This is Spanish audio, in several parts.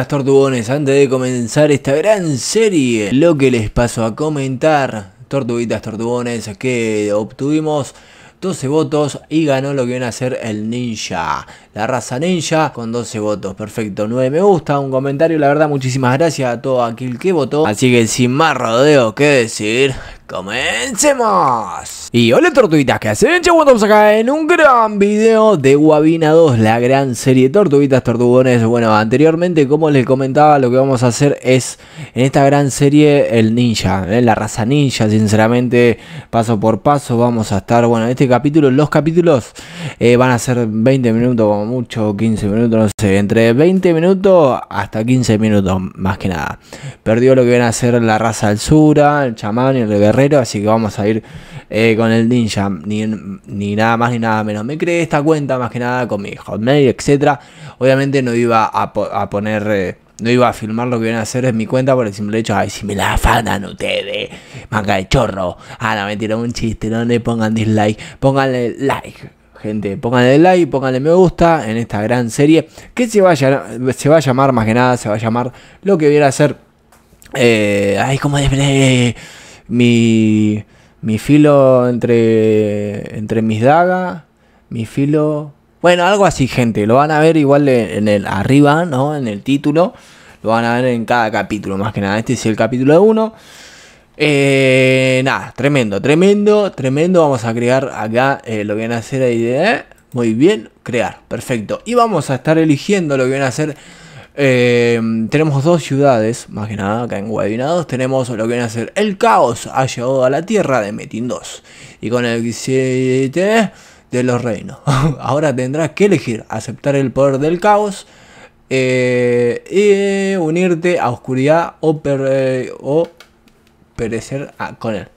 tortuones tortugones antes de comenzar esta gran serie. Lo que les paso a comentar, tortuguitas tortugones, que obtuvimos 12 votos y ganó lo que viene a ser el ninja. La raza ninja con 12 votos. Perfecto. 9 me gusta, un comentario. La verdad, muchísimas gracias a todo aquel que votó. Así que sin más rodeo que decir, comencemos. Y hola tortuguitas, que hacen? Che, estamos acá en un gran video de Guavina 2, la gran serie Tortuguitas, Tortugones. Bueno, anteriormente, como les comentaba, lo que vamos a hacer es, en esta gran serie, el ninja, ¿eh? la raza ninja, sinceramente, paso por paso vamos a estar, bueno, en este capítulo, los capítulos eh, van a ser 20 minutos como mucho, 15 minutos, no sé, entre 20 minutos hasta 15 minutos más que nada. Perdió lo que viene a hacer la raza del Sura, el chamán y el guerrero, así que vamos a ir eh, con el ninja, ni, ni, nada más ni nada menos. Me creé esta cuenta más que nada con mi hotmail, etc. Obviamente no iba a, poner... Eh, no iba a filmar lo que viene a hacer es mi cuenta por el simple hecho, ay, si me la afanan ustedes, manga de chorro. Ah, me mentira, un chiste, no le pongan dislike, pónganle like gente, pónganle like, pónganle me gusta en esta gran serie que se va a, se va a llamar más que nada, se va a llamar lo que viera a ser... Eh, ay, como Mi, mi filo entre, entre mis dagas, mi filo... Bueno, algo así, gente. Lo van a ver igual en el arriba, ¿no? En el título. Lo van a ver en cada capítulo, más que nada. Este es el capítulo 1. Eh, nada, tremendo, tremendo, tremendo. Vamos a crear acá eh, lo que van a hacer ahí de... ¿eh? Muy bien, crear, perfecto. Y vamos a estar eligiendo lo que van a hacer... tenemos dos ciudades, más que nada, acá en Guadinados. Tenemos lo que van a hacer el caos ha llegado a la tierra de Metin 2. Y con el 7 de los reinos. Ahora tendrás que elegir aceptar el poder del caos. y unirte a oscuridad o, per, o perecer a, con él.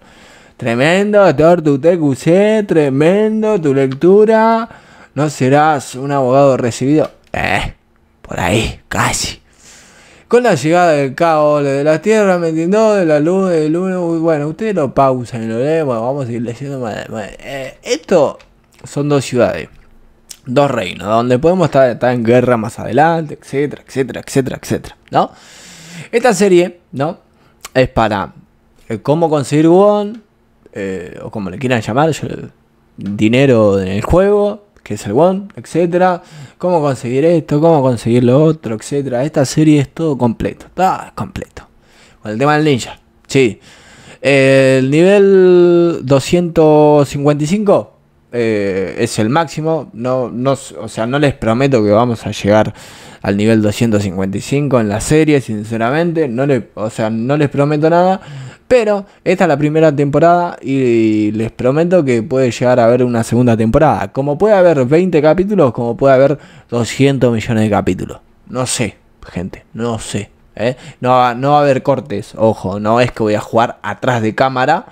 Tremendo, doctor, tu TQC, tremendo, tu lectura. No serás un abogado recibido. Eh, por ahí, casi. Con la llegada del caos de la tierra, ¿me entiendo? De la luz, del uno. Bueno, ustedes lo pausan y lo leen. vamos a ir leyendo eh, esto son dos ciudades, dos reinos, donde podemos estar, estar en guerra más adelante, etcétera, etcétera, etcétera, etcétera, ¿no? Esta serie, ¿no? Es para eh, cómo conseguir Won, eh, o como le quieran llamar, dinero en el juego, que es el Won, etcétera. Cómo conseguir esto, cómo conseguir lo otro, etcétera. Esta serie es todo completo, está completo. Con el tema del ninja, sí. El nivel 255 eh, es el máximo. No, no, o sea, no les prometo que vamos a llegar al nivel 255 en la serie, sinceramente. No le, o sea, no les prometo nada pero esta es la primera temporada y les prometo que puede llegar a haber una segunda temporada. Como puede haber 20 capítulos, como puede haber 200 millones de capítulos. No sé, gente, no sé. ¿eh? No, no va a haber cortes, ojo, no es que voy a jugar atrás de cámara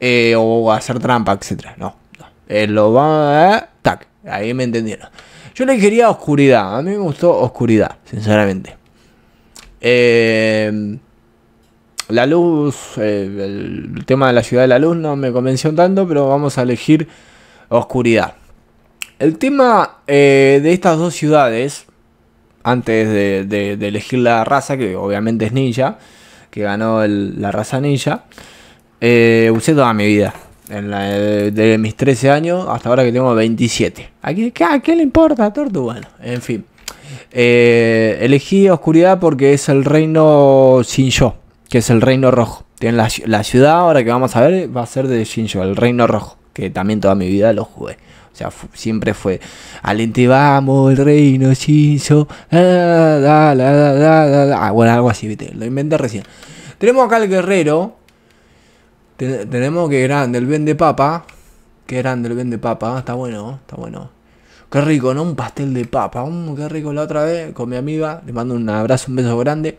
eh, o hacer trampa, etc. No, no. Eh, lo va a... Tac, ahí me entendieron. Yo le quería oscuridad, a mí me gustó oscuridad, sinceramente. Eh la luz, eh, el tema de la ciudad de la luz no me convenció tanto, pero vamos a elegir oscuridad. El tema eh, de estas dos ciudades, antes de, elegir la raza, que obviamente es ninja, que ganó la raza ninja, eh, usé toda mi vida. En de, mis 13 años hasta ahora que tengo 27. ¿A qué, le importa, Tortu? en fin. elegí oscuridad porque es el reino sin yo que es el Reino Rojo. Tienen la, ciudad ahora que vamos a ver va a ser de Shinjo, el Reino Rojo, que también toda mi vida lo jugué. O sea, siempre fue, alente vamos, el reino Shinjo, ah, ah, bueno, algo así, ¿viste? lo inventé recién. Tenemos acá el guerrero, tenemos que grande, el vende papa, que grande el vende papa, está bueno, está bueno. Qué rico, ¿no? Un pastel de papa. Que mm, qué rico la otra vez con mi amiga. Le mando un abrazo, un beso grande.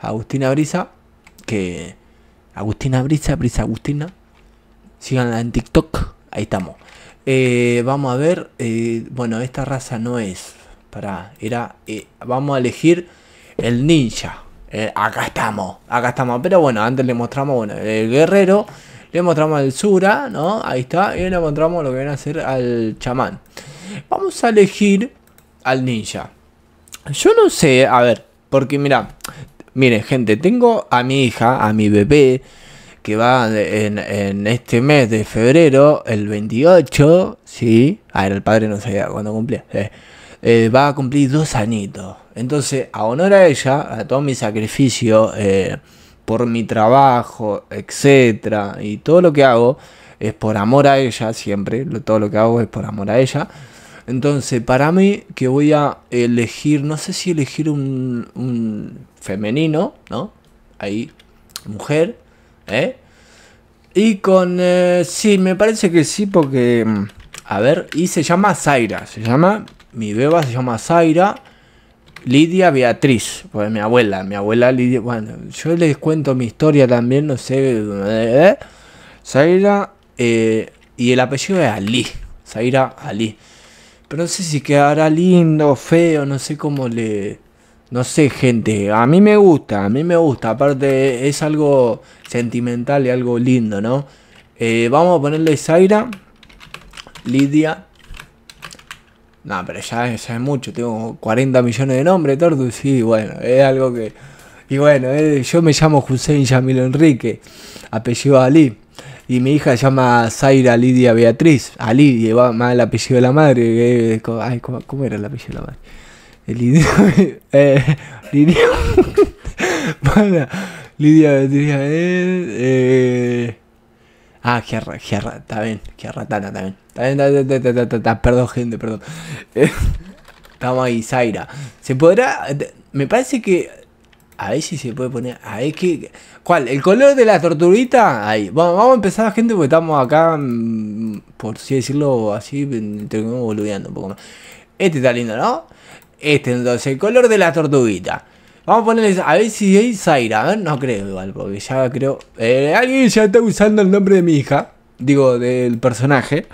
Agustina Brisa que Agustina Brisa, Brisa Agustina. sigan en TikTok. Ahí estamos. Eh, vamos a ver. Eh, bueno, esta raza no es. Para, era. Eh, vamos a elegir el ninja. acá estamos. Acá estamos. Pero bueno, antes le mostramos el guerrero. Le mostramos al Sura, ¿no? Ahí está. Y le mostramos lo que viene a hacer al chamán. Vamos a elegir al ninja. Yo no sé. A ver. Porque mira, Miren, gente, tengo a mi hija, a mi bebé, que va en, este mes de febrero, el 28, ¿sí? a ver el padre, no sabía cuándo cumplía. Eh, eh, va a cumplir dos añitos. Entonces, a honor a ella, a todo mi sacrificio, eh, por mi trabajo, etcétera, y todo lo que hago es por amor a ella siempre, todo lo que hago es por amor a ella. Entonces, para mí, que voy a elegir, no sé si elegir un, femenino, ¿no? Ahí, mujer, ¿eh? Y con... Eh, sí, me parece que sí, porque... Mm, a ver, y se llama Zaira, se llama... Mi beba se llama Zaira. Lidia Beatriz, pues mi abuela, mi abuela Lidia, bueno, yo les cuento mi historia también, no sé, ¿eh? Zaira, eh, y el apellido es Ali, Zaira Ali. Pero no sé si quedará lindo, feo, no sé cómo le... No sé, gente, a mí me gusta, a mí me gusta. Aparte es algo sentimental y algo lindo, ¿no? Eh, vamos a ponerle Zaira, Lidia. No, pero ya, es mucho, tengo 40 millones de nombres, Tordu. Sí, bueno, es algo que... Y bueno, eh, yo me llamo José Yamil Enrique, apellido Ali. Y mi hija se llama Zaira Lidia Beatriz. Lidia va más el apellido de la madre. ay, ¿cómo, era el apellido de la madre? El eh, Lidia. Eh, Lidia. Lidia Beatriz. Eh, ah, Gerra, Gerra, está bien, Gerra, Tana, está bien. Está bien, perdón, gente, perdón. Estamos ahí, Zaira. ¿Se podrá...? Me parece que a ver si se puede poner. A ver qué. ¿Cuál? ¿El color de la tortuguita? Ahí. Bueno, vamos a empezar, gente, porque estamos acá. Mm, por así decirlo así, Tengo boludeando un poco más. Este está lindo, ¿no? Este, entonces, el color de la tortuguita. Vamos a ponerle. A ver si es Zaira. A ver, no creo igual, porque ya creo. Eh, alguien ya está usando el nombre de mi hija. Digo, del personaje.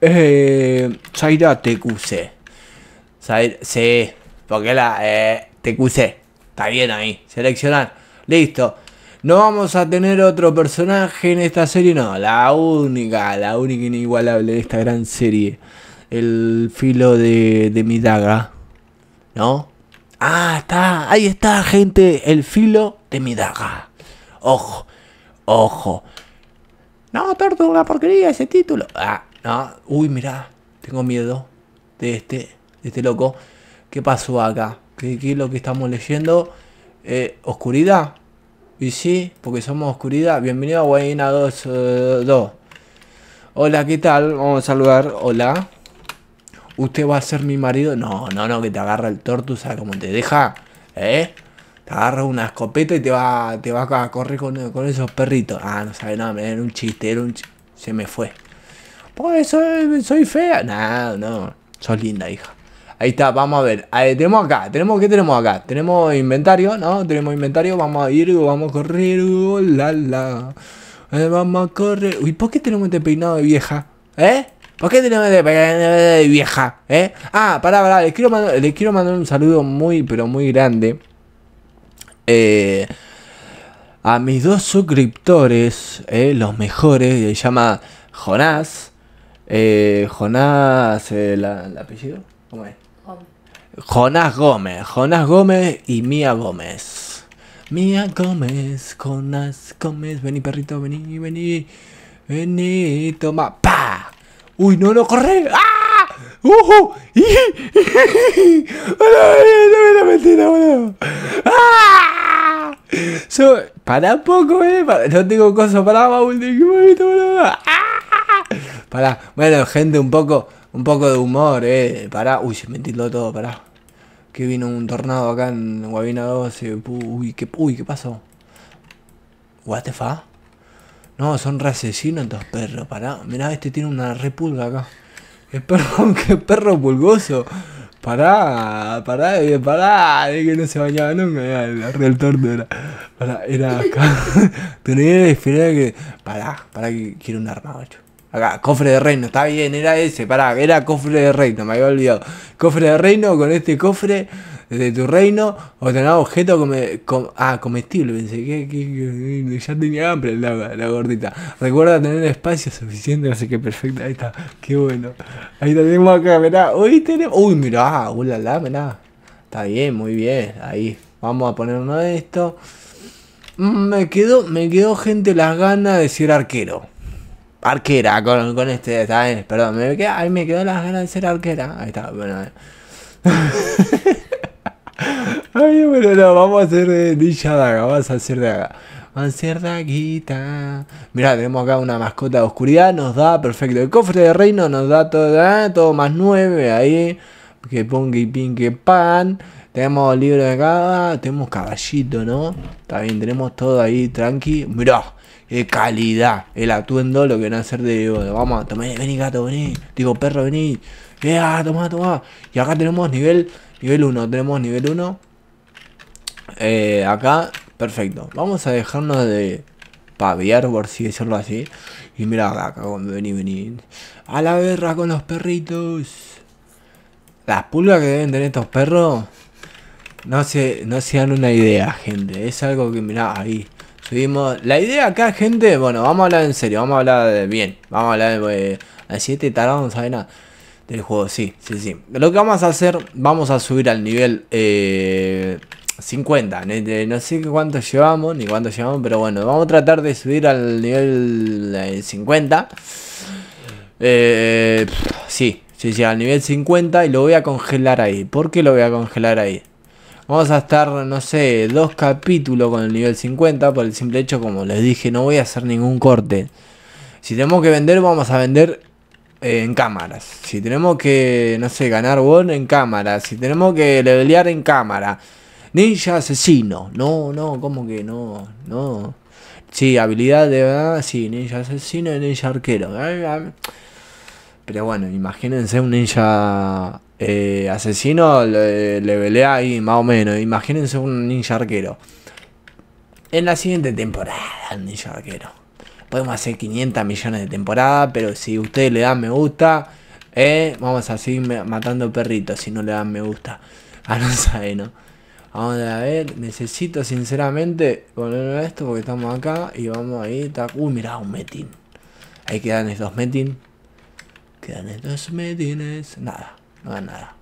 Eh, Zaira TQC. Zaira. Sí. Porque la. Eh, TQC. Está bien ahí, seleccionar. Listo. No vamos a tener otro personaje en esta serie, no. La única, la única inigualable de esta gran serie. El filo de, de mi daga. ¿No? Ah, está. Ahí está, gente. El filo de mi daga. Ojo, ojo. No, tortuga una porquería ese título. Ah, no. Uy, mira Tengo miedo de este, de este loco. ¿Qué pasó acá? ¿Qué, es lo que estamos leyendo? Eh, oscuridad. Y sí, porque somos oscuridad. Bienvenido a Guayana 2. Eh, Hola, ¿qué tal? Vamos a saludar. Hola. ¿Usted va a ser mi marido? No, no, no, que te agarra el torto. ¿sabes cómo te deja? ¿Eh? Te agarra una escopeta y te va, te va a correr con, esos perritos. Ah, no sabe nada, me era un chiste, un Se me fue. Pues soy, eh, soy fea. No, no, sos linda, hija. Ahí está, vamos a ver. tenemos acá, tenemos, ¿qué tenemos acá? Tenemos inventario, ¿no? Tenemos inventario, vamos a ir, vamos a correr, uh, la, la. Eh, vamos a correr. Uy, ¿por qué tenemos este peinado de vieja? ¿Eh? ¿Por qué tenemos este peinado de vieja? ¿Eh? Ah, pará, pará, les quiero, mandar, un saludo muy, pero muy grande. Eh, a mis dos suscriptores, eh, los mejores, se llama Jonás. Eh, Jonás, ¿el apellido? ¿Cómo es? Jonas Gómez, Jonas Gómez y Mía Gómez. Mía Gómez, Jonas Gómez, vení perrito, vení, vení, vení, toma, pa. Uy, no, lo corre. ¡Ah! mentira, boludo! So, para poco, eh. no tengo cosas para baúl de ¡Ah! Para, bueno, gente, un poco un poco de humor, eh. Pará. Uy, se me todo, pará. Que vino un tornado acá en Guavina 12. Uy, ¿qué, uy, ¿qué pasó? What No, son re asesinos estos perros, pará. Mirá, este tiene una repulga acá. El perro, qué perro pulgoso. Pará, pará, eh, pará, eh, que no se bañaba nunca, eh, el, el era. Pará, era acá. Tenía que esperar que. Pará, pará que quiero un arma, Acá, cofre de reino, está bien, era ese, pará, era cofre de reino, me había olvidado. Cofre de reino, con este cofre de tu reino, o tener objeto ah, comestible, pensé que, ya tenía hambre la, gordita. Recuerda tener espacio suficiente, así que perfecta, ahí está, qué bueno. Ahí tenemos acá, mirá, hoy tenemos, uy, mirá, ulala, Está bien, muy bien, ahí, vamos a ponernos esto mm, Me quedó, me quedó gente las ganas de ser arquero arquera con, este, ¿sabes? Perdón, me ahí me quedó las ganas de ser arquera. Ahí está, bueno. bueno, vamos a hacer de eh, Ninja Daga, vamos a hacer de acá. Vamos a hacer aquí. Mirá, tenemos acá una mascota de oscuridad, nos da perfecto. El cofre de reino nos da todo, eh, todo más nueve ahí. Que ponga y pingue pan. Tenemos libro de acá, tenemos caballito, ¿no? Está bien, tenemos todo ahí tranqui. Mirá, eh, calidad, el atuendo, lo que van a hacer de, vamos, toma, vení gato, vení, digo perro, vení, ya, eh, ah, toma, toma. Y acá tenemos nivel, nivel 1, tenemos nivel 1. Eh, acá, perfecto. Vamos a dejarnos de paviar, por si decirlo así. Y mira acá, vení, vení. A la guerra con los perritos. Las pulgas que deben tener estos perros, no se, no se dan una idea, gente. Es algo que mira ahí. La idea acá, gente, bueno, vamos a hablar en serio, vamos a hablar de bien. Vamos a hablar de. Eh, así 7 tarado no sabe nada del juego, sí, sí, sí. Lo que vamos a hacer, vamos a subir al nivel 50. Eh, no sé cuánto llevamos, ni cuánto llevamos, pero bueno, vamos a tratar de subir al nivel 50. Eh, sí, sí, sí, al nivel 50 y lo voy a congelar ahí. ¿Por qué lo voy a congelar ahí? Vamos a estar, no sé, dos capítulos con el nivel 50 por el simple hecho, como les dije, no voy a hacer ningún corte. Si tenemos que vender, vamos a vender eh, en cámaras. Si tenemos que, no sé, ganar Won en cámaras. Si tenemos que levelear en cámara. Ninja asesino. No, no, como que no? No. Sí, habilidad de verdad, sí, ninja asesino y ninja arquero. Pero bueno, imagínense un ninja eh, asesino le, le ahí, más o menos. Imagínense un ninja arquero. En la siguiente temporada, ninja arquero. Podemos hacer 500 millones de temporadas, pero si ustedes le dan me gusta, eh, vamos a seguir matando perritos si no le dan me gusta. a ah, no saber ¿no? Vamos a ver, necesito sinceramente poner esto porque estamos acá y vamos a ir Uy, mira un metin. Ahí quedan estos metin. Quedan estos metines. Nada nada.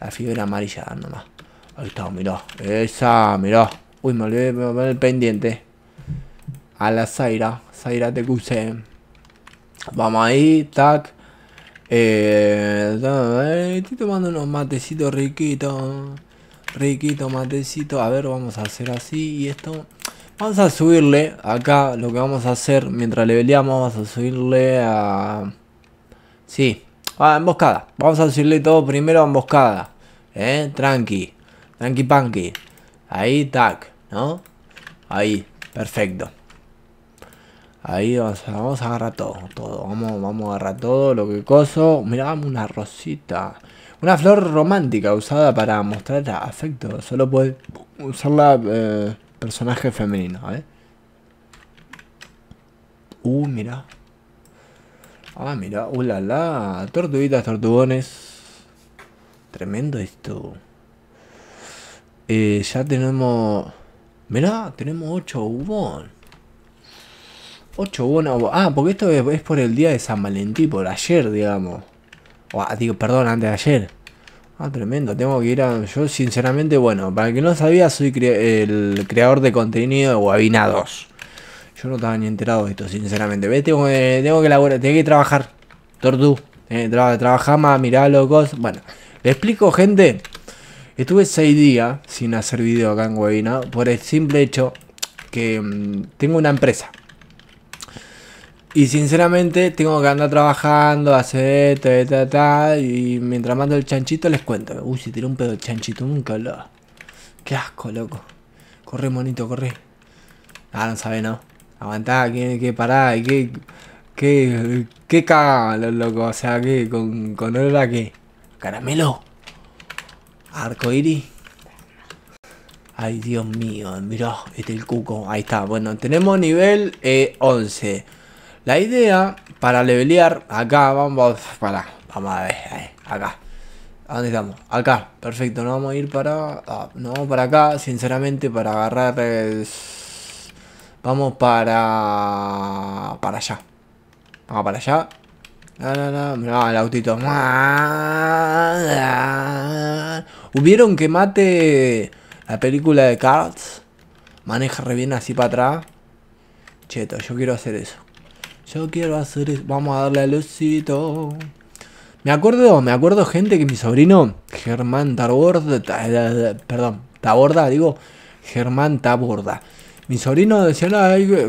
La fibra amarilla ah, nomás. Ahí está, miró Esa, miró Uy, me olvidé poner el pendiente. A la Zaira. Zaira te cuse. Vamos ahí, tac. Eh, eh, estoy tomando unos matecitos riquitos. Riquito matecito. A ver, vamos a hacer así. Y esto. Vamos a subirle. Acá lo que vamos a hacer mientras le peleamos. Vamos a subirle a. Sí, Ah, emboscada. Vamos a decirle todo primero emboscada. ¿eh? Tranqui. Tranqui panqui. Ahí, tac. ¿No? Ahí. Perfecto. Ahí vamos a, agarrar todo. todo. Vamos, a agarrar todo lo que coso. Mirá, una rosita. Una flor romántica usada para mostrar afecto. Solo puede usarla eh, personaje femenino. ¿eh? Uh, mira. Ah, mira, ulala, tortuguitas, tortugones. Tremendo esto. Eh, ya tenemos... mira, tenemos 8 ubón. 8 ubón, Ah, porque esto es, por el día de San Valentín, por ayer, digamos. Ah, digo, perdón, antes de ayer. Ah, tremendo, tengo que ir a... Yo, sinceramente, bueno, para el que no sabía, soy el creador de contenido de guabinados, yo no estaba ni enterado de esto, sinceramente. ¿Ves? Tengo que, tengo que trabajar. Tordú. Eh, Trabajamos más, mirá locos. Bueno, le explico, gente. Estuve seis días sin hacer video acá en Webinar. por el simple hecho que mm, tengo una empresa. Y sinceramente tengo que andar trabajando, hacer esto, ta, y mientras mando el chanchito les cuento. Uy, si tiró un pedo el chanchito, nunca lo... Qué asco, loco. Corre, monito, corre. Ah, no sabe, ¿no? aguantá, que, que pará, que, qué qué cagaba los locos, o sea, que con, con olor Caramelo. qué, caramelo, arcoíris. Ay, Dios mío, mira este es el cuco. Ahí está, bueno, tenemos nivel 11. Eh, La idea para levelear, acá vamos, para, vamos a ver, eh, acá. dónde estamos? Acá, perfecto, nos vamos a ir para, ah, no, para acá, sinceramente, para agarrar... Eh, Vamos para... Para allá. Vamos para allá. No, no, no. el autito. ¿Hubieron que mate la película de Cars? Maneja re bien así para atrás. Cheto, yo quiero hacer eso. Yo quiero hacer eso. Vamos a darle a Lucito. Me acuerdo, me acuerdo gente que mi sobrino, Germán Taborda, perdón, Taborda, digo, Germán Taborda. Mi sobrino decía,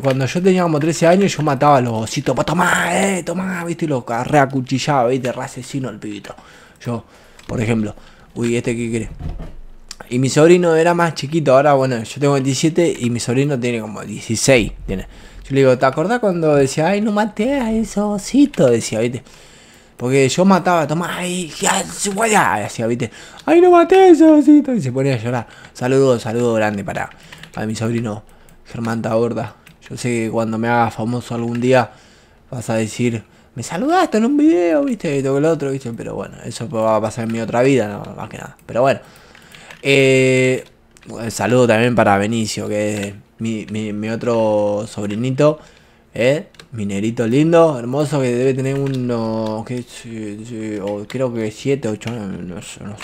cuando yo tenía como 13 años, yo mataba a los ositos, pues tomá, eh, tomá, viste, y lo reacuchillaba, viste, re asesino el pibito. Yo, por ejemplo, uy, ¿este que quiere? Y mi sobrino era más chiquito, ahora, bueno, yo tengo 27 y mi sobrino tiene como 16, Yo le digo, ¿te acordás cuando decía, ay, no maté a esos ositos? Decía, viste. Porque yo mataba, toma, ay, ya, decía, viste, ay, no maté a esos ositos. Y se ponía a llorar. Saludos, saludo grande para mi sobrino Germán Taborda. Yo sé que cuando me haga famoso algún día vas a decir, me saludaste en un video, viste, y todo el otro, viste, pero bueno, eso va a pasar en mi otra vida, no, más que nada. Pero bueno. Eh, saludo también para Benicio, que es mi, mi, mi otro sobrinito. ¿eh? Minerito lindo, hermoso, que debe tener uno, que, creo que 7, 8, no,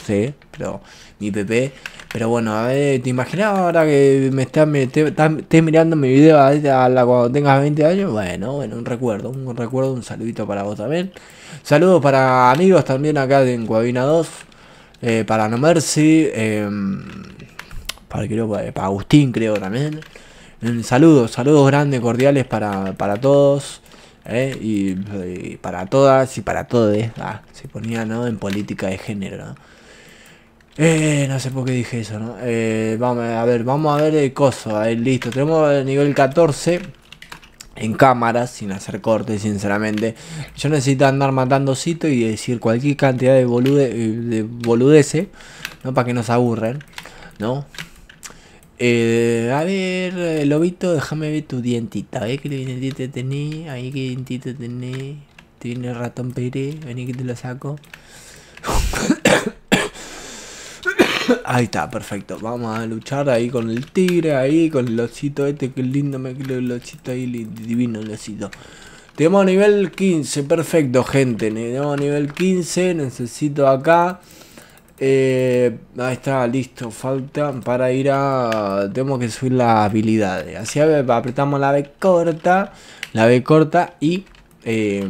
sé, pero mi PP. Pero bueno, a ver, ¿te imaginas ahora que me estás, me, mirando mi video a, la, cuando tengas 20 años? Bueno, bueno, un recuerdo, un recuerdo, un saludito para vos también. Saludos para amigos también acá de Coabina 2, eh, para No Mercy, em, para, creo, para Agustín creo también. Eh, saludos, saludos grandes, cordiales para, para todos. Eh, y, para todas y para todos. Ah, se ponía ¿no? en política de género. ¿no? Eh, sé por qué dije eso, ¿no? vamos a ver, vamos a ver el coso. listo. Tenemos el nivel 14 en cámara sin hacer cortes, sinceramente. Yo necesito andar matando cito y decir cualquier cantidad de, bolude, de boludece, ¿no? Para que nos aburren, ¿no? Eh, a ver, eh, lobito, déjame ver tu dientita. A ver qué dientita tenés. Ahí qué dientita tenés. Tiene ratón pere. Vení que te lo saco. ahí está, perfecto. Vamos a luchar ahí con el tigre. Ahí con el osito este. Qué lindo me quedó el osito ahí. Divino el osito. Tenemos nivel 15. Perfecto, gente. Tenemos nivel 15. Necesito acá. Eh, ahí está, listo. Falta para ir a... Tenemos que subir las habilidades. Así apretamos la B corta. La B corta y... Eh,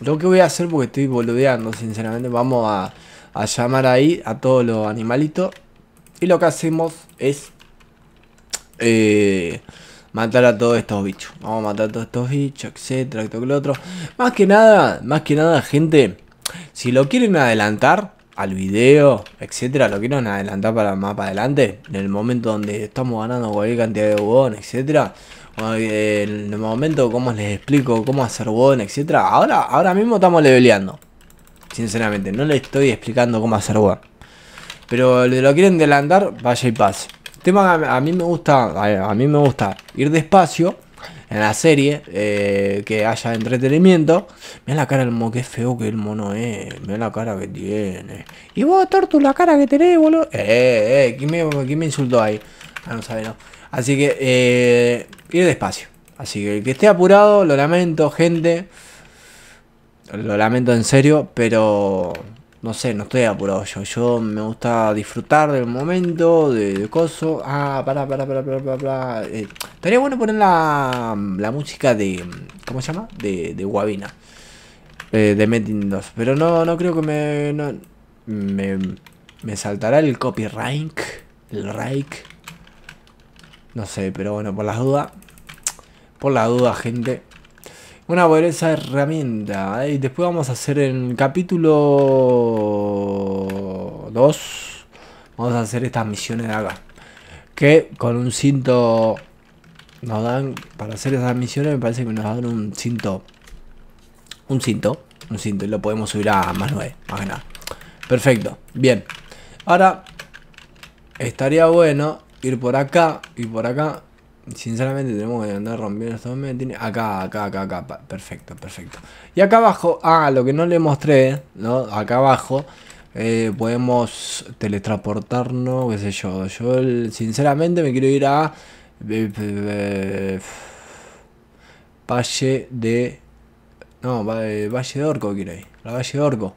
lo que voy a hacer porque estoy boludeando, sinceramente. Vamos a, llamar ahí a todos los animalitos. Y lo que hacemos es... Eh, matar a todos estos bichos. Vamos a matar a todos estos bichos, etc otro. Más que nada, más que nada, gente. Si lo quieren adelantar, al video, etcétera, lo quieren adelantar para más para adelante, en el momento donde estamos ganando cualquier cantidad de bon, etcétera, en el momento como les explico cómo hacer bon, etcétera, ahora, ahora mismo estamos leveleando. Sinceramente, no le estoy explicando cómo hacer bon. Pero lo quieren adelantar, vaya y pase. tema a, mí me gusta, a, mí me gusta ir despacio en la serie, eh, que haya entretenimiento. Mira la cara del mono, qué feo que el mono es. Mira la cara que tiene. Y vos, Tortu, la cara que tenés, boludo. Eh, eh, eh, ¿quién me, quién me insultó ahí? Ah, no sabe, no. Así que, eh, ir despacio. Así que el que esté apurado, lo lamento, gente. Lo lamento en serio, pero no sé, no estoy apurado yo. Yo me gusta disfrutar del momento, de, coso. Ah, pará, pará, pará, pará, pará. Eh, estaría bueno poner la, música de... ¿Cómo se llama? De, de Guavina. Eh, de Metin 2. Pero no, no creo que me... me, saltará el copyright. El rake. No sé, pero bueno, por las dudas. Por las dudas, gente. Una poderosa herramienta. Y después vamos a hacer en capítulo 2. Vamos a hacer estas misiones de acá. Que con un cinto nos dan, para hacer esas misiones me parece que nos dan un cinto. Un cinto. Un cinto. Y lo podemos subir a más 9. Más que nada. Perfecto. Bien. Ahora estaría bueno ir por acá y por acá Sinceramente tenemos que andar rompiendo estos Acá, acá, acá, acá. Perfecto, perfecto. Y acá abajo, ah, lo que no le mostré, ¿no? Acá abajo eh, podemos teletransportarnos, qué sé yo. Yo sinceramente me quiero ir a... Eh, eh, Valle de... No, Valle de Orco quiero ir. La Valle de Orco.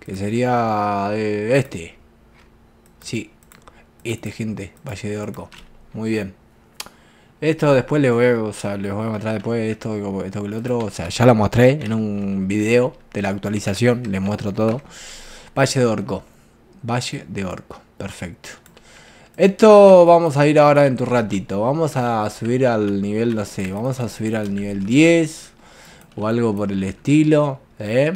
Que sería este. Sí, este gente, Valle de Orco. Muy bien. Esto después les voy, a, mostrar después esto, esto lo otro. O sea, ya lo mostré en un video de la actualización. Les muestro todo. Valle de Orco. Valle de Orco. Perfecto. Esto vamos a ir ahora en tu ratito. Vamos a subir al nivel, no sé, vamos a subir al nivel 10 o algo por el estilo. ¿eh?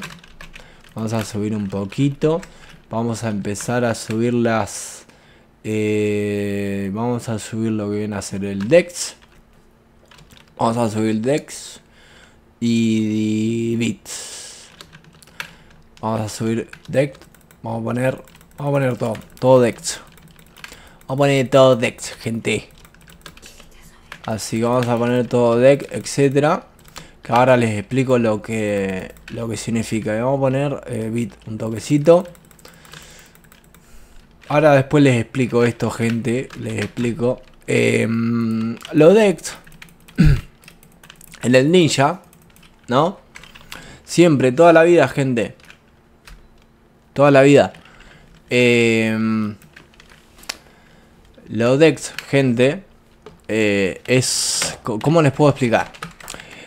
Vamos a subir un poquito. Vamos a empezar a subir las... Eh, vamos a subir lo que viene a ser el Dex. Vamos a subir Dex y Bits. Vamos a subir Dex. Vamos a poner. Vamos a poner todo. Todo Dex. Vamos a poner todo Dex, gente. Así que vamos a poner todo Dex, etcétera. Que ahora les explico lo que. lo que significa. vamos a poner eh, bit un toquecito. Ahora después les explico esto, gente. Les explico. Em, los Dex. En el ninja, ¿no? Siempre, toda la vida, gente. Toda la vida. Em, lo los gente, eh, es... ¿Cómo les puedo explicar?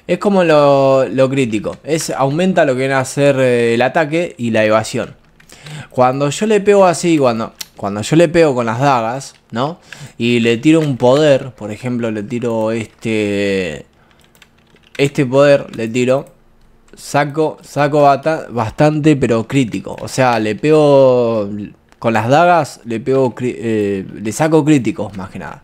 Es como lo, lo crítico. Es, aumenta lo que viene a ser eh, el ataque y la evasión. Cuando yo le pego así, cuando, cuando yo le pego con las dagas, ¿no? Y le tiro un poder, por ejemplo, le tiro este este poder le tiro. Saco, saco bastante, pero crítico. O sea, le pego con las dagas, le pego, eh, le saco críticos más que nada.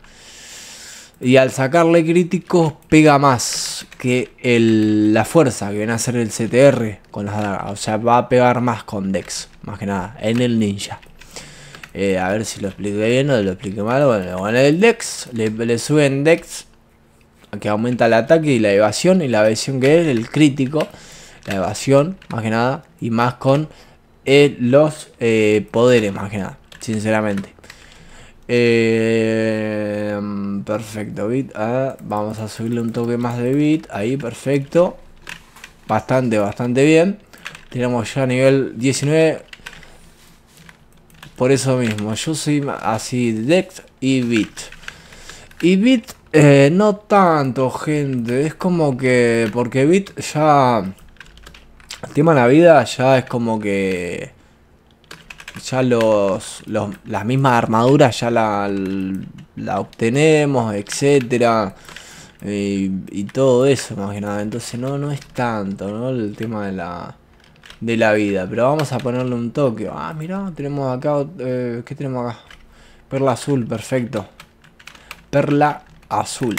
Y al sacarle críticos pega más que la fuerza que viene a hacer el CTR con las dagas. O sea, va a pegar más con Dex, más que nada, en el ninja. Eh, a ver si lo expliqué bien o lo expliqué mal. Bueno, el Dex, le, le suben Dex que aumenta el ataque y la evasión. Y la versión que es el crítico. La evasión, más que nada. Y más con eh, los eh, poderes, más que nada. Sinceramente. Eh, perfecto, bit. vamos a subirle un toque más de bit. Ahí, perfecto. Bastante, bastante bien. Tenemos ya nivel 19. Por eso mismo, yo soy así, dex y bit. Y bit eh, no tanto, gente. Es como que... Porque Bit ya... El tema de la vida ya es como que... Ya los, las mismas armaduras ya la, la obtenemos, etcétera. Y, todo eso más que nada. Entonces no, no es tanto, ¿no? El tema de la de la vida. Pero vamos a ponerle un toque. Ah, mira tenemos acá. Eh, ¿Qué tenemos acá? Perla azul, perfecto. Perla azul.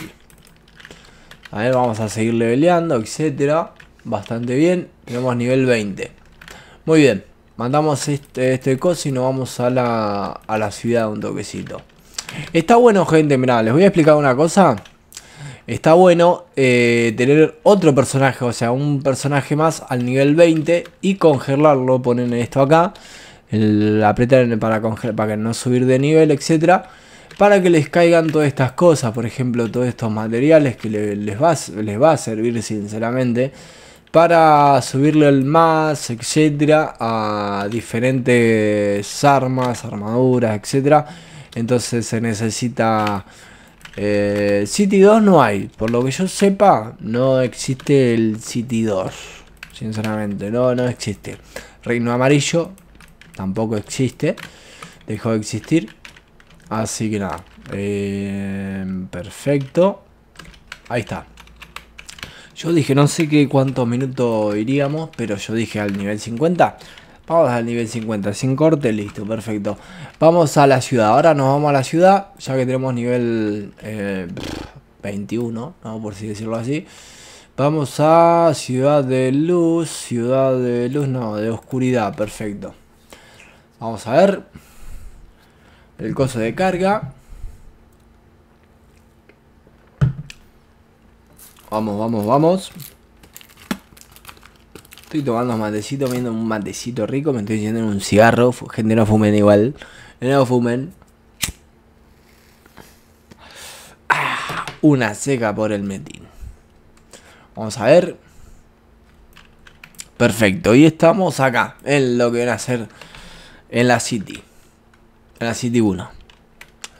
A ver, vamos a seguir leveleando, etcétera. Bastante bien. Tenemos nivel 20. Muy bien. Mandamos este, este coso y nos vamos a la, a la ciudad un toquecito. Está bueno, gente. Mirá, les voy a explicar una cosa. Está bueno eh, tener otro personaje, o sea, un personaje más al nivel 20 y congelarlo. Ponen esto acá. El, apretar para, congelar, para que no subir de nivel, etcétera para que les caigan todas estas cosas, por ejemplo, todos estos materiales que les, va, les va a servir sinceramente para subirle el más, etcétera, a diferentes armas, armaduras, etcétera. Entonces se necesita eh, City 2 no hay, por lo que yo sepa, no existe el City 2. Sinceramente, no, no existe. Reino Amarillo tampoco existe. Dejó de existir. Así que nada. Em, perfecto. Ahí está. Yo dije, no sé qué cuántos minutos iríamos, pero yo dije al nivel 50. Vamos al nivel 50, sin corte, listo, perfecto. Vamos a la ciudad, ahora nos vamos a la ciudad, ya que tenemos nivel 21, eh, por así decirlo así. Vamos a ciudad de luz, ciudad de luz, no, de oscuridad, perfecto. Vamos a ver el coso de carga. Vamos, vamos, vamos. Estoy tomando matecito, viendo un matecito rico, me estoy yendo en un cigarro. Gente, no fumen igual. No fumen. Ah, una seca por el metín. Vamos a ver. Perfecto, y estamos acá, en lo que van a hacer en la City en la City 1.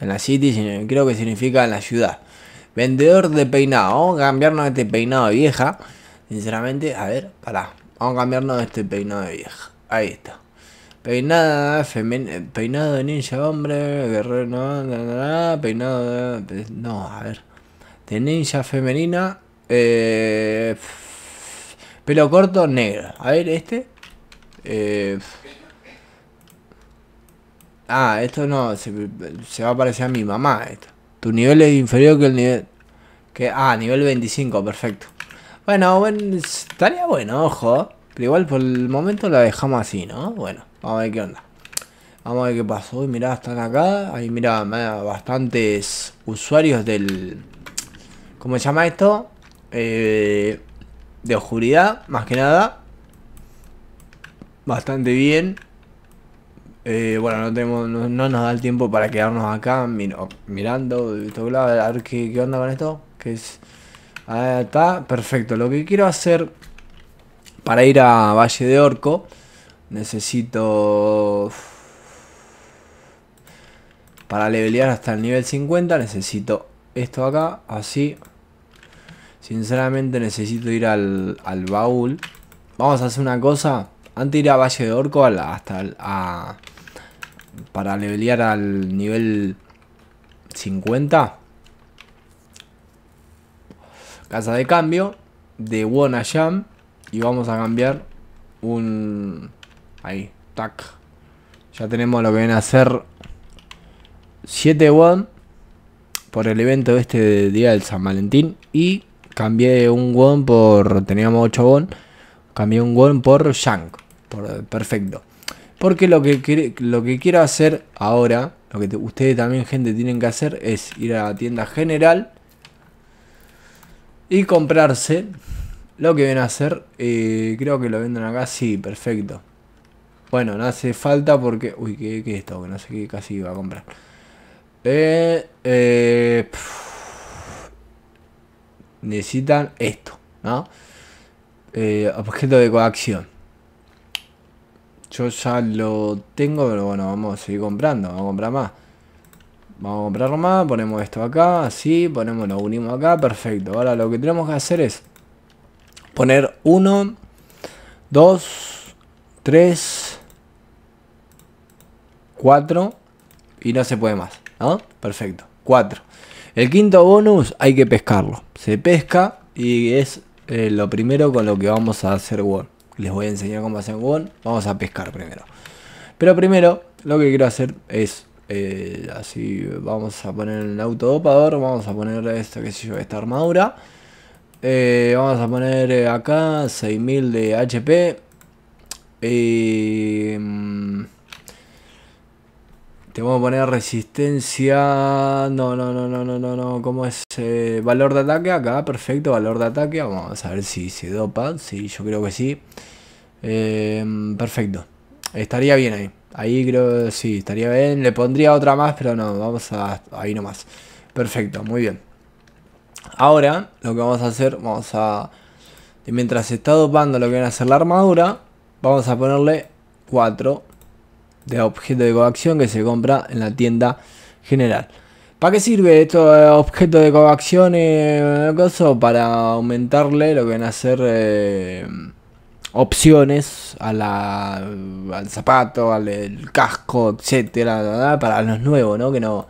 En la City creo que significa en la ciudad. Vendedor de peinado. Vamos cambiarnos este peinado vieja. Sinceramente, a ver, para Vamos a cambiarnos este peinado de vieja. Ahí está. Peinada, femen peinado de ninja hombre, guerrero, no, peinado de... No, a ver. De ninja femenina, eh, pelo corto, negro. A ver, este. Eh, Ah, esto no, se, va a parecer a mi mamá esto. Tu nivel es inferior que el nivel... Que, ah, nivel 25, perfecto. Bueno, bueno, estaría bueno, ojo. Pero igual por el momento la dejamos así, ¿no? Bueno, vamos a ver qué onda. Vamos a ver qué pasó. Uy, mirá, están acá. Ahí mirá, bastantes usuarios del... ¿Cómo se llama esto? Eh, de oscuridad, más que nada. Bastante bien. Eh, bueno, no, tenemos, no, nos da el tiempo para quedarnos acá mir mirando, a ver qué, onda con esto. Que es... Ahí está, perfecto. Lo que quiero hacer para ir a Valle de Orco, necesito... Para levelear hasta el nivel 50 necesito esto acá, así. Sinceramente necesito ir al, baúl. Vamos a hacer una cosa. Antes de ir a Valle de Orco, hasta el, para levelear al nivel 50. Casa de cambio de a Jam. Y vamos a cambiar un... Ahí, tac. Ya tenemos lo que viene a ser 7 won por el evento este día del San Valentín. Y cambié un won por... Teníamos 8 won. Cambié un won por Shank. Por, perfecto. Porque lo que, lo que quiero hacer ahora, lo que ustedes también, gente, tienen que hacer es ir a la tienda general y comprarse lo que ven a hacer. Eh, creo que lo venden acá, sí, perfecto. Bueno, no hace falta porque... Uy, ¿qué, es esto? Que no sé qué casi iba a comprar. Eh, eh, necesitan esto, ¿no? objeto de coacción. Yo ya lo tengo, pero bueno, vamos a seguir comprando, vamos a comprar más. Vamos a comprar más, ponemos esto acá, así, ponemos, lo unimos acá, perfecto. Ahora lo que tenemos que hacer es poner 1, 2, 3, 4 y no se puede más, ¿no? Perfecto, 4. El quinto bonus hay que pescarlo. Se pesca y es eh, lo primero con lo que vamos a hacer Word les voy a enseñar cómo hacer un Vamos a pescar primero. Pero primero, lo que quiero hacer es... Eh, así, vamos a poner el auto autodopador, vamos a poner esto, que sé yo, esta armadura. Eh, vamos a poner eh, acá 6000 de HP. y mm, vamos a poner resistencia. No, no, no, no, no, no, no. ¿Cómo es? Eh, valor de ataque acá, perfecto. Valor de ataque. Vamos a ver si se dopa. Sí, yo creo que sí. Eh, perfecto. Estaría bien ahí. Ahí creo que sí, estaría bien. Le pondría otra más, pero no, vamos a. Ahí nomás. Perfecto, muy bien. Ahora, lo que vamos a hacer, vamos a. Mientras se está dopando lo que van a hacer la armadura, vamos a ponerle 4 de objeto de coacción que se compra en la tienda general. ¿Para qué sirve estos objetos eh, objeto de coacción? Eh, para aumentarle lo que van a ser eh, opciones a la, al zapato, al casco, etcétera, para los nuevos, ¿no? Que no,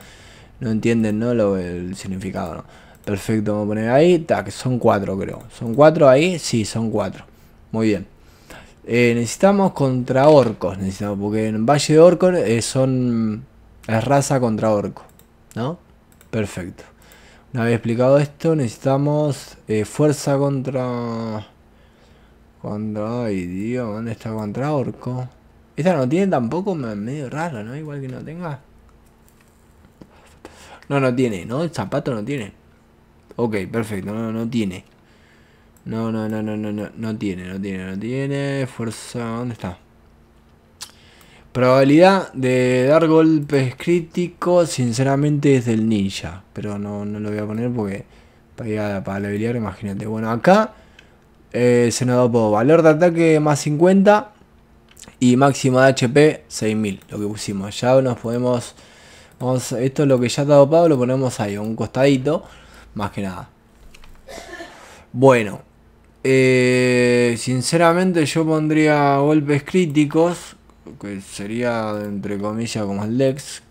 no entienden ¿no? Lo, el significado, Perfecto, vamos a poner ahí, son cuatro creo. ¿Son cuatro ahí? Sí, son cuatro. Muy bien. Eh, necesitamos contra orcos, necesitamos, porque en Valle de Orcos eh, son... Es raza contra orco, ¿no? Perfecto. Una vez explicado esto, necesitamos eh, fuerza contra... Contra... Ay, Dios, ¿dónde está contra orco? Esta no tiene tampoco, medio raro, ¿no? Igual que no tenga. No, no tiene, ¿no? El zapato no tiene. Ok, perfecto, no, no tiene. No, no, no, no, no, no, tiene, no tiene, no tiene. Fuerza, ¿dónde está? Probabilidad de dar golpes críticos, sinceramente, es del ninja. Pero no, lo voy a poner porque para, para la habilidad, imagínate. Bueno, acá eh, se nos da por valor de ataque más 50 y máximo de HP 6000, lo que pusimos. Ya nos podemos... Vamos, esto es lo que ya está dopado, lo ponemos ahí, un costadito, más que nada. Bueno, eh, sinceramente yo pondría golpes críticos, que sería entre comillas como el Dex.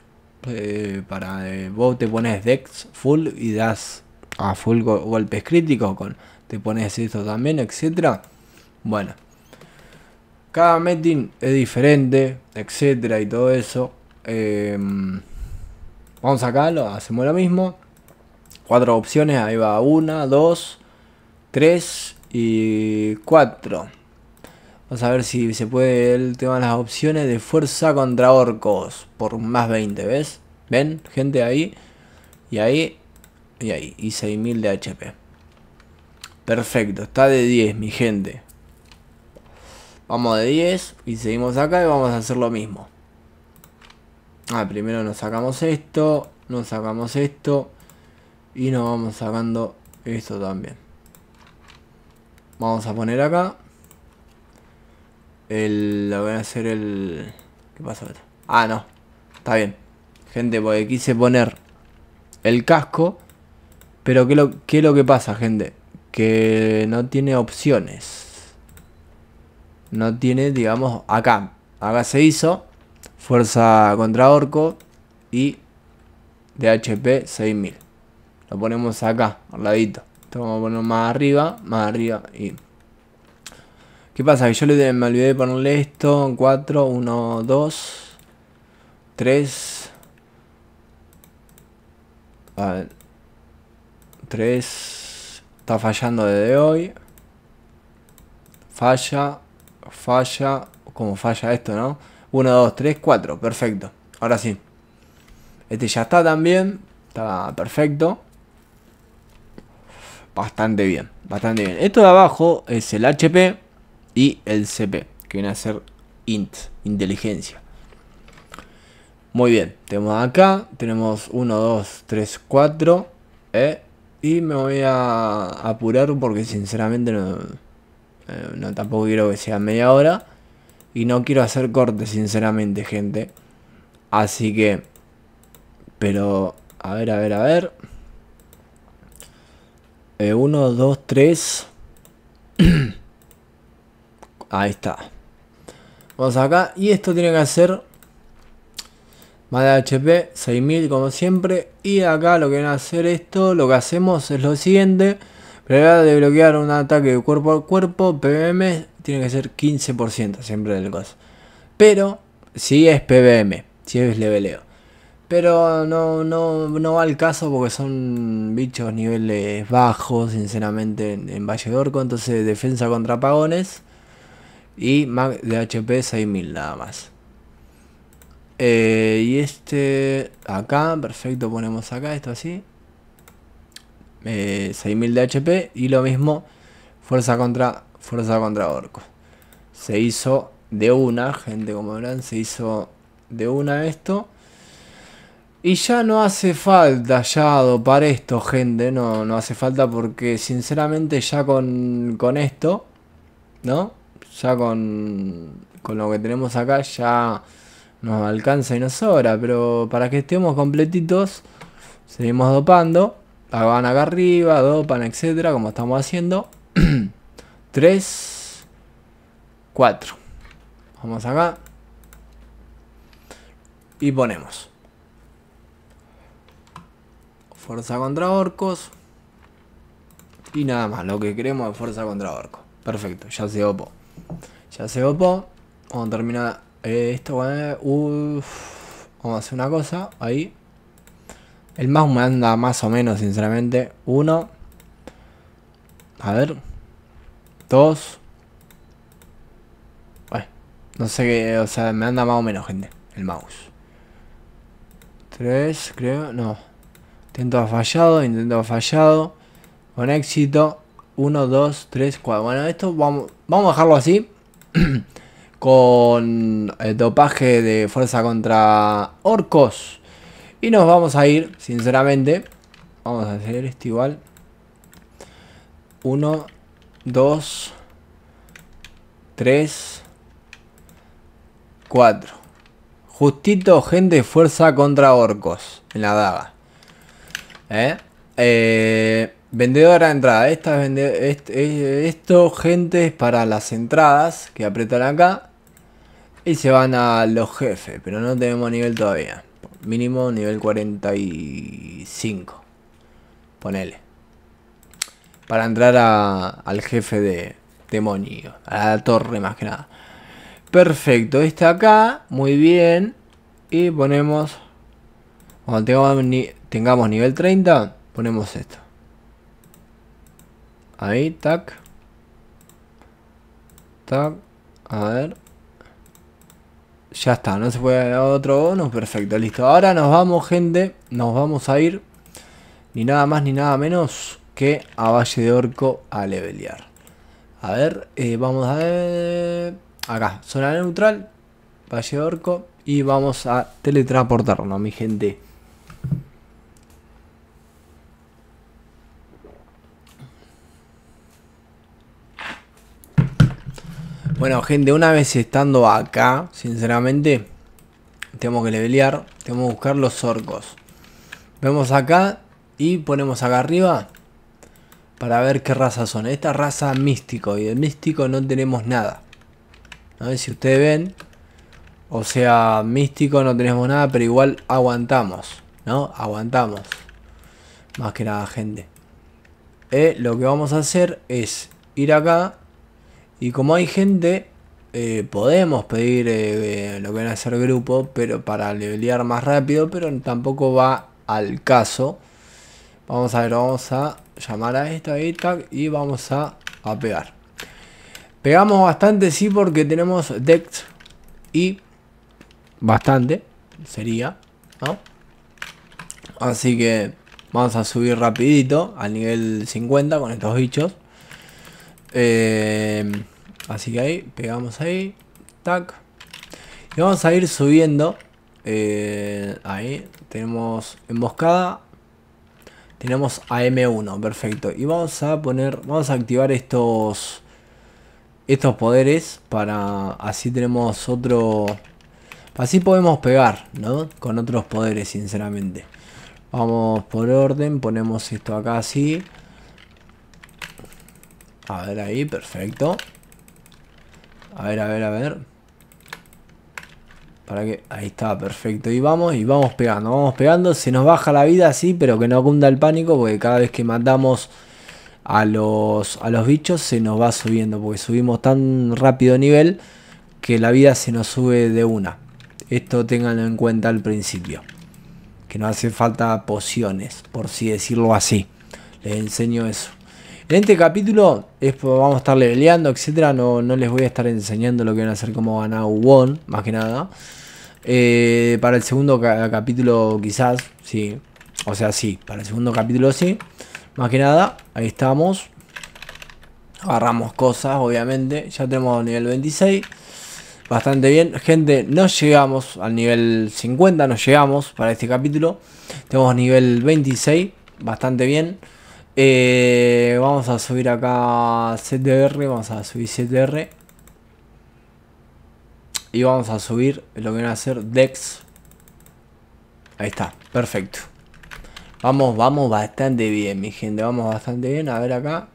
Eh, para eh, vos te pones Dex full y das a full golpes críticos con te pones esto también, etcétera. Bueno, cada meeting es diferente, etcétera y todo eso. Em, vamos acá, lo hacemos lo mismo. Cuatro opciones, ahí va una, dos, tres y 4. Vamos a ver si se puede el tema de las opciones de fuerza contra orcos por más 20, ¿ves? ¿Ven? Gente ahí, y ahí, y ahí, y 6000 de HP. Perfecto, está de 10 mi gente. Vamos de 10 y seguimos acá y vamos a hacer lo mismo. Ah, primero nos sacamos esto, nos sacamos esto y nos vamos sacando esto también. Vamos a poner acá. El, lo voy a hacer el... ¿Qué pasa? Ah, no. Está bien. Gente, porque quise poner el casco. Pero ¿qué, lo, qué es lo que pasa, gente? Que no tiene opciones. No tiene, digamos, acá. Acá se hizo. Fuerza contra orco. Y DHP HP 6000. Lo ponemos acá, al ladito. Esto vamos a poner más arriba, más arriba y... ¿Qué pasa? Que yo le, me olvidé de ponerle esto. 4, 1, 2, 3. 3. Está fallando desde hoy. Falla, falla. Como falla esto, ¿no? 1, 2, 3, 4. Perfecto. Ahora sí. Este ya está también. Está perfecto bastante bien, bastante bien. Esto de abajo es el HP y el CP, que viene a ser int, inteligencia. Muy bien, tenemos acá, tenemos 1, 2, 3, 4. y me voy a apurar porque sinceramente no, eh, no tampoco quiero que sea media hora. Y no quiero hacer cortes, sinceramente, gente. Así que... Pero... A ver, a ver, a ver. 1, 2, 3, Ahí está. Vamos acá. Y esto tiene que hacer más de HP, 6000 como siempre. Y acá lo que van a hacer esto, lo que hacemos es lo siguiente. Primero de bloquear un ataque de cuerpo a cuerpo, PBM tiene que ser 15% siempre del costo. Pero si es PBM, si es leveleo. Pero no, no, no va al caso porque son bichos niveles bajos, sinceramente, en, Valle de Orco. Entonces, defensa contra apagones. Y de HP 6000 nada más. Eh, y este acá, perfecto, ponemos acá esto así. 6000 eh, de HP y lo mismo, fuerza contra, fuerza contra orco. Se hizo de una, gente, como verán, se hizo de una esto. Y ya no hace falta ya dopar esto, gente. No, no hace falta porque sinceramente ya con, esto, ¿no? Ya con, lo que tenemos acá ya nos alcanza y nos sobra. Pero para que estemos completitos, seguimos dopando. Van acá arriba, dopan, etcétera, como estamos haciendo. 3, 4. Vamos acá. Y ponemos. Fuerza contra orcos. Y nada más, lo que queremos es fuerza contra orcos. Perfecto, ya se opó. Ya se opó. Vamos a terminar eh, esto. Eh, Uf. Vamos a hacer una cosa. Ahí. El mouse me anda más o menos, sinceramente. Uno. A ver. Dos. Bueno, no sé qué. O sea, me anda más o menos, gente. El mouse. Tres, creo. No. Intento ha fallado, intento ha fallado. Con éxito. 1, 2, 3, 4. Bueno, esto vamos, a dejarlo así. con el eh, dopaje de fuerza contra orcos. Y nos vamos a ir, sinceramente. Vamos a hacer esto igual. 1, 2, 3, 4. Justito, gente, fuerza contra orcos en la daga. ¿Eh? ¿Eh? vendedora de entrada. Esta eh, esto, gente, es para las entradas que apretan acá. Y se van a los jefes, pero no tenemos nivel todavía. Mínimo nivel 45. Ponele. Para entrar al jefe de demonio. A la torre más que nada. Perfecto, está acá. Muy bien. Y ponemos cuando tengamos, nivel 30, ponemos esto. Ahí, tac. Tac. A ver. Ya está, no se puede dar otro bonus. Perfecto, listo. Ahora nos vamos, gente. Nos vamos a ir. Ni nada más ni nada menos que a Valle de Orco a levelear. A ver, eh, vamos a ver... Acá, zona neutral. Valle de Orco. Y vamos a teletransportarnos, mi gente. Bueno, gente, una vez estando acá, sinceramente, tenemos que levelear, tenemos que buscar los orcos. Vemos acá y ponemos acá arriba para ver qué raza son. Esta raza místico y de místico no tenemos nada. A ver si ustedes ven. O sea, místico no tenemos nada, pero igual aguantamos, ¿no? Aguantamos. Más que nada, gente. Eh, lo que vamos a hacer es ir acá y como hay gente, eh, podemos pedir eh, eh, lo que van a hacer grupo pero para levelear más rápido, pero tampoco va al caso. Vamos a ver, vamos a llamar a esta y vamos a, a pegar. Pegamos bastante, sí, porque tenemos Dex y bastante, sería, ¿no? Así que vamos a subir rapidito al nivel 50 con estos bichos. Em, así que ahí, pegamos ahí. Tac. Y vamos a ir subiendo. Eh, ahí tenemos emboscada. Tenemos am 1 perfecto. Y vamos a poner, vamos a activar estos estos poderes para así tenemos otro así podemos pegar, ¿no? Con otros poderes, sinceramente. Vamos por orden, ponemos esto acá así. A ver ahí, perfecto. A ver, a ver, a ver. Para que... Ahí está, perfecto. Y vamos, y vamos pegando, vamos pegando. Se nos baja la vida, sí, pero que no cunda el pánico, porque cada vez que matamos a los, a los bichos se nos va subiendo, porque subimos tan rápido nivel que la vida se nos sube de una. Esto tenganlo en cuenta al principio. Que no hace falta pociones, por si decirlo así. Les enseño eso. En este capítulo es, vamos a estar leveleando, etc. No, no les voy a estar enseñando lo que van a hacer, como ganar Won, más que nada. Eh, para el segundo capítulo quizás, sí. O sea, sí, para el segundo capítulo sí. Más que nada, ahí estamos. Agarramos cosas, obviamente. Ya tenemos nivel 26. Bastante bien. Gente, no llegamos al nivel 50, no llegamos para este capítulo. Tenemos nivel 26, bastante bien. Eh, vamos a subir acá CTR, vamos a subir CTR. Y vamos a subir lo que van a hacer DEX. Ahí está, perfecto. Vamos, vamos bastante bien, mi gente. Vamos bastante bien. A ver acá.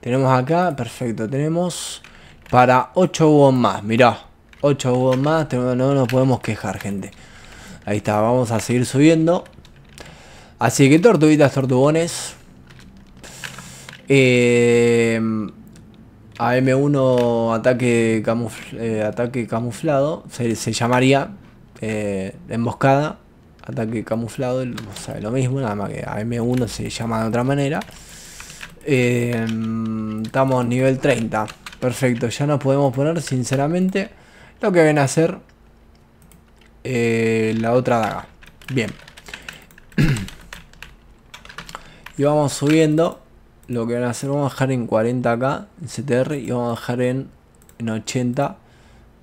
Tenemos acá, perfecto. Tenemos para 8 huevos más. Mirá, 8 huevos más. No nos podemos quejar, gente. Ahí está, vamos a seguir subiendo. Así que tortuguitas, tortugones. Eh, AM1 ataque, eh, ataque camuflado se, llamaría eh, emboscada, ataque camuflado, lo mismo, nada más que AM1 se llama de otra manera. Em, estamos nivel 30, perfecto, ya nos podemos poner sinceramente lo que ven a hacer eh, la otra daga. Bien. y vamos subiendo lo que van a hacer, vamos a bajar en 40 acá, en CTR, y vamos a bajar en, en 80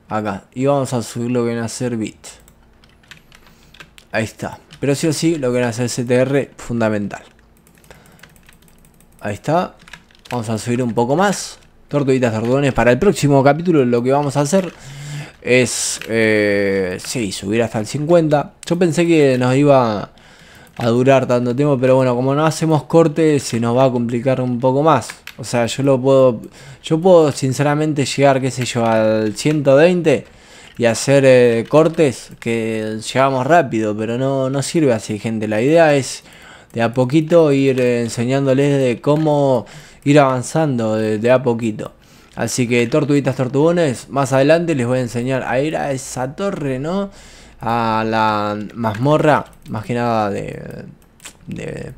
acá. Y vamos a subir lo que van a hacer bit. Ahí está. Pero sí o sí, lo que van a hacer CTR, fundamental. Ahí está. Vamos a subir un poco más. Tortuguitas, ardones. Para el próximo capítulo lo que vamos a hacer es... Si. Eh, sí, subir hasta el 50. Yo pensé que nos iba a durar tanto tiempo, pero bueno, como no hacemos cortes se nos va a complicar un poco más. O sea, yo lo puedo, yo puedo sinceramente llegar, qué sé yo, al 120 y hacer eh, cortes que llegamos rápido, pero no, no sirve así, gente. La idea es de a poquito ir eh, enseñándoles de cómo ir avanzando de, de a poquito. Así que tortuguitas, tortugones, más adelante les voy a enseñar a ir a esa torre, ¿no? a la mazmorra, más que nada de, de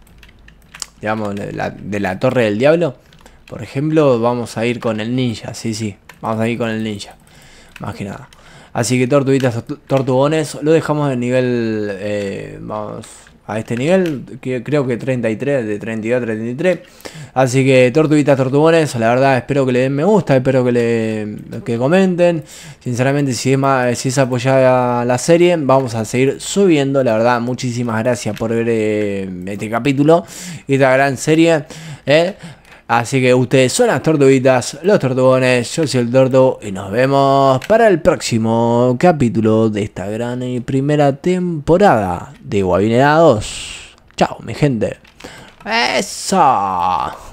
digamos, de la, torre del diablo, por ejemplo, vamos a ir con el ninja, sí, sí, vamos a ir con el ninja, más que nada. Así que tortuguitas, tortugones, lo dejamos en nivel, eh, vamos, a este nivel, que creo que 33, de 32 a 33. Así que tortuguitas, tortugones, la verdad espero que le den me gusta, espero que le comenten. Sinceramente, si es, más, si es apoyada la serie, vamos a seguir subiendo. La verdad, muchísimas gracias por ver eh, este capítulo, y esta gran serie. Eh. Así que ustedes son las tortuguitas, los tortugones, yo soy el tordo y nos vemos para el próximo capítulo de esta gran y primera temporada de Guavinera 2. Chao, mi gente. Eso.